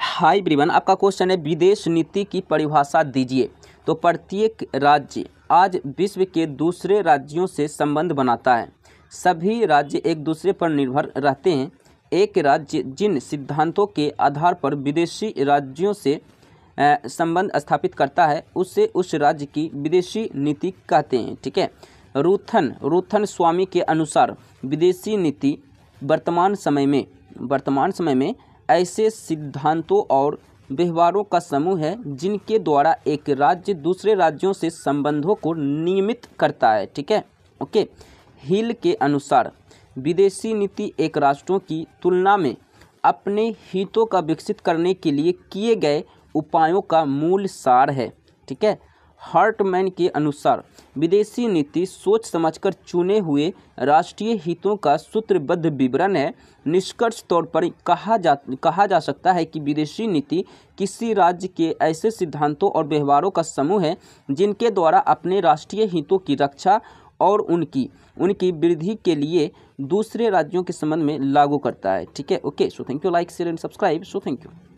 high ब्रिवन आपका question है विदेश नीति की परिभाषा दीजिए तो प्रत्येक राज्य आज विश्व के दूसरे राज्यों से संबंध बनाता है सभी राज्य एक दूसरे पर निर्भर रहते हैं एक राज्य जिन सिद्धांतों के आधार पर विदेशी राज्यों से संबंध स्थापित करता है उसे उस राज्य की विदेशी नीति कहते हैं ठीक है रूथन रूथन स्वामी के अनुसार विदेशी नीति वर्तमान समय में वर्तमान समय में ऐसे सिद्धांतों और व्यवहारों का समूह है जिनके द्वारा एक राज्य दूसरे राज्यों से संबंधों को नियमित करता है ठीक है ओके हिल के अनुसार विदेशी नीति एक राष्ट्रों की तुलना में अपने हितों का विकसित करने के लिए किए गए उपायों का मूल सार है ठीक है हार्टमैन के अनुसार विदेशी नीति सोच समझकर चुने हुए राष्ट्रीय हितों का सूत्रबद्ध विवरण है निष्कर्ष तौर पर कहा जा कहा जा सकता है कि विदेशी नीति किसी राज्य के ऐसे सिद्धांतों और व्यवहारों का समूह है जिनके द्वारा अपने राष्ट्रीय हितों की रक्षा और उनकी उनकी वृद्धि के लिए दूसरे राज्यों के संबंध में लागू करता है ठीक है okay so thank you like share and subscribe so thank you